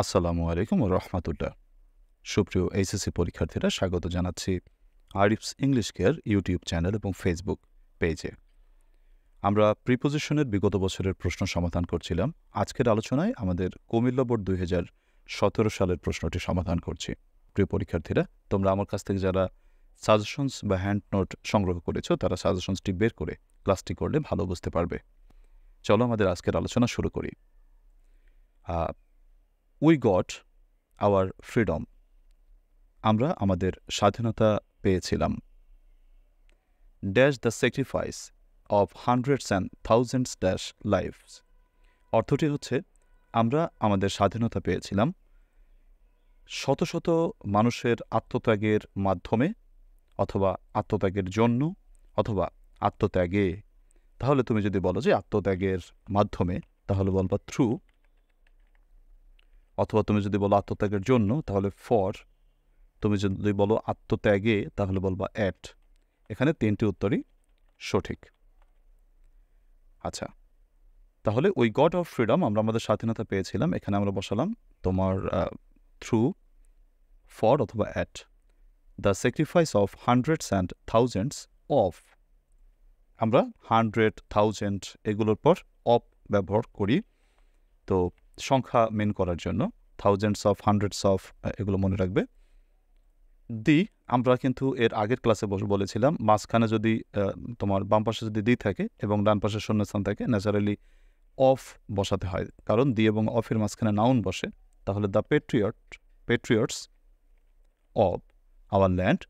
আসসালামু আলাইকুম রহমাতুল্লাহ সুপ্রিয় এইচএসসি পরীক্ষার্থীরা স্বাগত জানাচ্ছি Arif's English care YouTube channel এবং ফেসবুক পেজে আমরা প্রিপোজিশনের বিগত বছরের প্রশ্ন সমাধান করছিলাম আজকের আলোচনায় আমাদের কুমিল্লা বোর্ড দুই হাজার সতেরো সালের প্রশ্নটি সমাধান করছি প্রিয় পরীক্ষার্থীরা তোমরা আমার কাছ থেকে যারা সাজেশনস বা হ্যান্ড নোট সংগ্রহ করেছো তারা সাজেশনসটি বের করে ক্লাসটি করলে ভালো বুঝতে পারবে চলো আমাদের আজকের আলোচনা শুরু করি উই গট আওয়ার ফ্রিডম আমরা আমাদের স্বাধীনতা পেয়েছিলাম dash the sacrifice of hundreds and thousands dash lifes অর্থটি হচ্ছে আমরা আমাদের স্বাধীনতা পেয়েছিলাম শত শত মানুষের আত্মত্যাগের মাধ্যমে অথবা আত্মত্যাগের জন্য অথবা আত্মত্যাগে তাহলে তুমি যদি বলো যে আত্মত্যাগের মাধ্যমে তাহলে বলবা থ্রু অথবা তুমি যদি বলো আত্মত্যাগের জন্য তাহলে ফর তুমি যদি বলো আত্মত্যাগে তাহলে বলবা অ্যাট এখানে তিনটি উত্তরই সঠিক আচ্ছা তাহলে ওই গড অফ ফ্রিডম আমরা আমাদের স্বাধীনতা পেয়েছিলাম এখানে আমরা বসালাম তোমার থ্রু ফর অথবা at the sacrifice of hundreds and thousands of আমরা হান্ড্রেড থাউজেন্ড এগুলোর পর অফ ব্যবহার করি তো সংখ্যা মেন করার জন্য থাউজেন্ডস অফ হান্ড্রেডস অফ এগুলো মনে রাখবে দি আমরা কিন্তু এর আগের ক্লাসে বলেছিলাম মাঝখানে যদি তোমার বাম পাশে যদি দি থাকে এবং ডান পাশে শূন্যস্থান থাকে ন্যাচারালি অফ বসাতে হয় কারণ দি এবং অফের মাঝখানে নাউন বসে তাহলে the patriot patriots of our land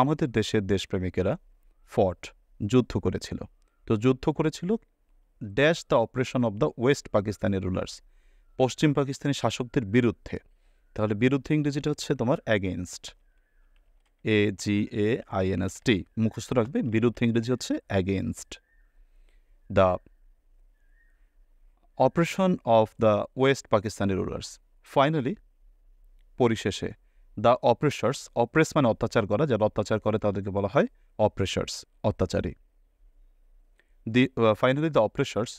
আমাদের দেশের দেশপ্রেমিকেরা ফট যুদ্ধ করেছিল তো যুদ্ধ করেছিল dash the operation of the west Pakistani rulers পশ্চিম পাকিস্তানি শাসকদের বিরুদ্ধে তাহলে বিরুদ্ধে ইংরেজিটা হচ্ছে তোমার against A G A I N S T মুখস্থ রাখবে বিরুদ্ধে ইংরেজি হচ্ছে against the operation of the west Pakistani rulers finally পরিশেষে দ্য অপারেশার্স অপ্রেস মানে অত্যাচার করা যারা অত্যাচার করে তাদেরকে বলা হয় অপারেশার্স অত্যাচারী দি ফাইনালি দ্য অপারেশার্স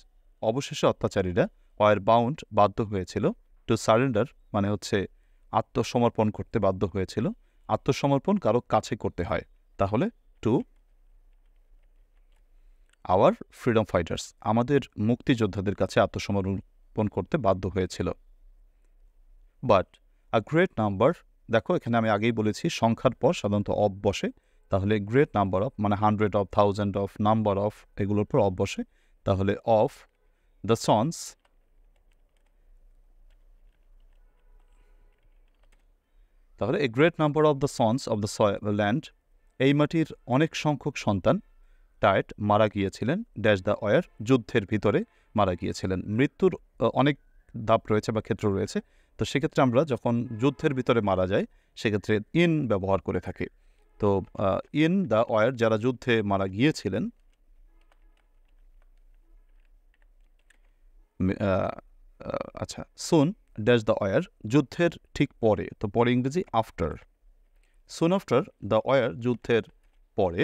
অবশেষে অত্যাচারীরা ওয়ার বাউন্ড বাধ্য হয়েছিল টু সারেন্ডার মানে হচ্ছে আত্মসমর্পণ করতে বাধ্য হয়েছিল আত্মসমর্পণ কারো কাছে করতে হয় তাহলে টু আওয়ার ফ্রিডম ফাইটার্স আমাদের মুক্তিযোদ্ধাদের কাছে আত্মসমর্পণ করতে বাধ্য হয়েছিল বাট আ গ্রেট নাম্বার দেখো এখানে আমি আগেই বলেছি সংখ্যার পর সাধারণত অব বসে তাহলে গ্রেট নাম্বার অফ মানে hundred of thousand of number of এগুলোর পর অফ বসে তাহলে অফ দ্য সন্স তাহলে a great number of the sons of the land এই মাটির অনেক সংখ্যক সন্তান টায়েট মারা গিয়েছিলেন ড্যাশ দ্য অয়ার যুদ্ধের ভিতরে মারা গিয়েছিলেন মৃত্যুর অনেক ধাপ রয়েছে বা ক্ষেত্র রয়েছে তো সেক্ষেত্রে আমরা যখন যুদ্ধের ভিতরে মারা যায় সেক্ষেত্রে ইন ব্যবহার করে থাকি তো ইন দ্য অয়ার যারা যুদ্ধে মারা গিয়েছিলেন আচ্ছা সুন ড্যাশ দ্য ওয়ার যুদ্ধের ঠিক পরে তো পরে ইংরেজি after soon after the war যুদ্ধের পরে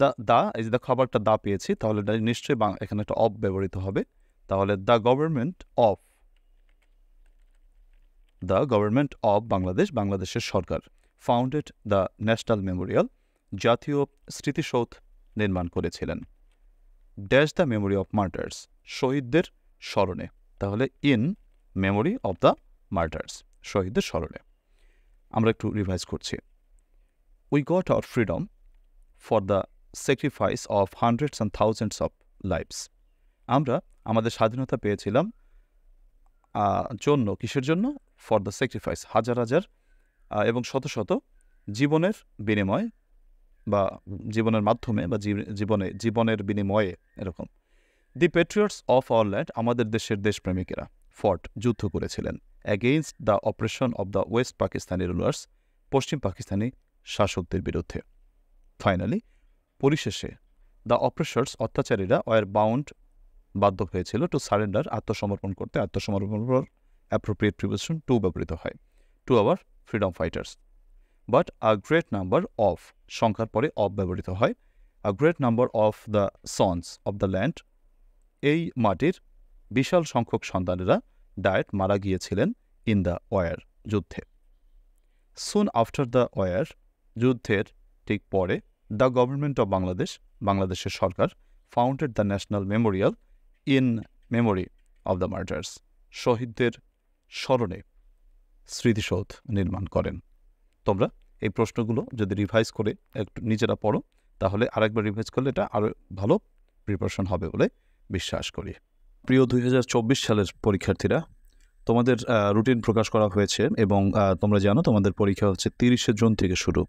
দা দ্য এই যে দা খাবারটা দা পেয়েছি তাহলে নিশ্চয়ই এখানে একটা অফ ব্যবহৃত হবে তাহলে the government of the government of Bangladesh বাংলাদেশের সরকার ফাউন্ডেড দ্য ন্যাশনাল মেমোরিয়াল জাতীয় স্মৃতিসৌধ নির্মাণ করেছিলেন dash the memory of martyrs শহীদদের স্মরণে তাহলে in memory of the martyrs শহীদদের স্মরণে আমরা একটু রিভাইজ করছি we got our freedom for the sacrifice of hundreds and thousands of lifes আমরা আমাদের স্বাধীনতা পেয়েছিলাম জন্য কিসের জন্য ফর দ্য স্যাক্রিফাইস হাজার হাজার এবং শত শত জীবনের বিনিময় বা জীবনের মাধ্যমে বা জীবনে জীবনের বিনিময়ে এরকম the patriots of our land আমাদের দেশের দেশপ্রেমিকেরা ফর্ট যুদ্ধ করেছিলেন against the operation of the west Pakistani rulers পশ্চিম পাকিস্তানি শাসকদের বিরুদ্ধে ফাইনালি পরিশেষে দ্য অপারেশার্স অত্যাচারীরা ওয়ার বাউন্ড বাধ্য হয়েছিল টু সারেন্ডার আত্মসমর্পণ করতে আত্মসমর্পণ অ্যাপ্রোপ্রিয়েট প্রিভিশন টু ব্যবহৃত হয় to our freedom fighters but a great number of সংখ্যার পরে অফ ব্যবহৃত হয় a great number of the sons of the land এই মাটির বিশাল সংখ্যক সন্তানেরা ডায়েট মারা গিয়েছিলেন ইন দ্য ওয়ার যুদ্ধে সুন আফটার দ্য ওয়ার যুদ্ধের ঠিক পরে দ্য গভর্নমেন্ট অব বাংলাদেশ বাংলাদেশের সরকার founded the national memorial in memory of the martyrs শহীদদের স্মরণে স্মৃতিসৌধ নির্মাণ করেন তোমরা এই প্রশ্নগুলো যদি রিভাইজ করে একটু নিজেরা পড়ো তাহলে আরেকবার রিভাইজ করলে এটা আরও ভালো প্রিপারেশন হবে বলে বিশ্বাস করি প্রিয় দুই সালের পরীক্ষার্থীরা তোমাদের রুটিন প্রকাশ করা হয়েছে এবং তোমরা জানো তোমাদের পরীক্ষা হচ্ছে তিরিশে জুন থেকে শুরু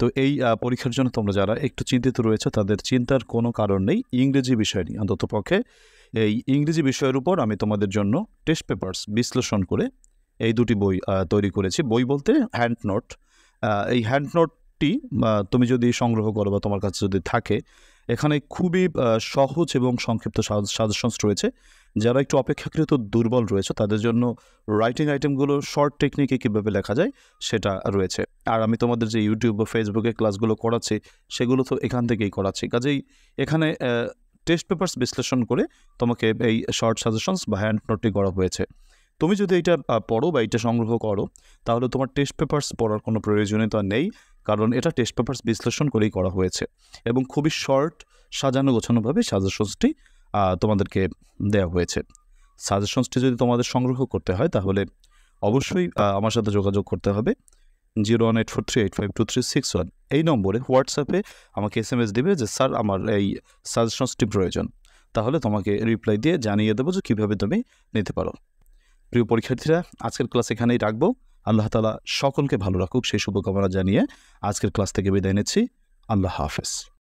তো এই পরীক্ষার জন্য তোমরা যারা একটু চিন্তিত রয়েছে তাদের চিন্তার কোনো কারণ নেই ইংরেজি বিষয় নিয়ে অন্ততপক্ষে এই ইংরেজি বিষয়ের উপর আমি তোমাদের জন্য টেস্ট পেপার্স বিশ্লেষণ করে এই দুটি বই তৈরি করেছি বই বলতে হ্যান্ড নোট এই হ্যান্ড নোটটি তুমি যদি সংগ্রহ করো বা তোমার কাছে যদি থাকে এখানে খুবই সহজ এবং সংক্ষিপ্ত সাজেশনস রয়েছে যারা একটু অপেক্ষাকৃত দুর্বল রয়েছে তাদের জন্য রাইটিং আইটেমগুলো শর্ট টেকনিকে কীভাবে লেখা যায় সেটা রয়েছে আর আমি তোমাদের যে ইউটিউব বা ফেসবুকে ক্লাসগুলো করাচ্ছি সেগুলো তো এখান থেকেই করাচ্ছি কাজেই এখানে টেস্ট পেপার্স বিশ্লেষণ করে তোমাকে এই শর্ট সাজেশনস বা হ্যান্ড নোটটি করা হয়েছে তুমি যদি এটা পড়ো বা এটা সংগ্রহ করো তাহলে তোমার টেস্ট পেপার্স পড়ার কোনো প্রয়োজনীয়তা নেই কারণ এটা টেস্ট পেপার্স বিশ্লেষণ করেই করা হয়েছে এবং খুবই শর্ট সাজানো গোছানোভাবে সাজেশনসটি তোমাদেরকে দেওয়া হয়েছে সাজেশনসটি যদি তোমাদের সংগ্রহ করতে হয় তাহলে অবশ্যই আমার সাথে যোগাযোগ করতে হবে zero one eight four three eight five two three six one এই নম্বরে হোয়াটসঅ্যাপে আমাকে এস এম এস দেবে যে স্যার আমার এই সাজেশনসটি প্রয়োজন তাহলে তোমাকে রিপ্লাই দিয়ে জানিয়ে দেবো যে কীভাবে তুমি নিতে পারো প্রিয় পরীক্ষার্থীরা আজকের ক্লাস এখানেই রাখবো আল্লাহ তালা সকলকে ভালো রাখুক সেই শুভকামনা জানিয়ে আজকের ক্লাস থেকে বিদায় নিচ্ছি আল্লাহ হাফেজ